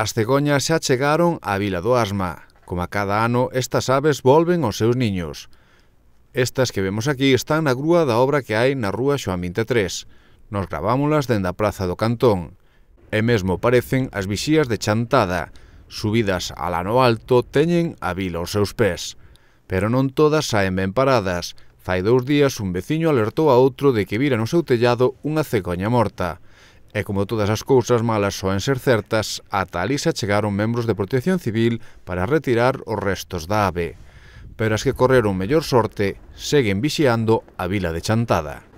As cegoñas xa chegaron á Vila do Asma. Como a cada ano, estas aves volven aos seus niños. Estas que vemos aquí están na grúa da obra que hai na rúa Xoan 23. Nos gravámolas dende a Praza do Cantón. E mesmo parecen as vixías de Chantada. Subidas al ano alto teñen a vila aos seus pés. Pero non todas saen ben paradas. Fai dous días un veciño alertou a outro de que vira no seu tellado unha cegoña morta. E como todas as cousas malas soen ser certas, a Talisa chegaron membros de protección civil para retirar os restos da ave. Pero as que correron mellor sorte seguen vixiando a vila de Chantada.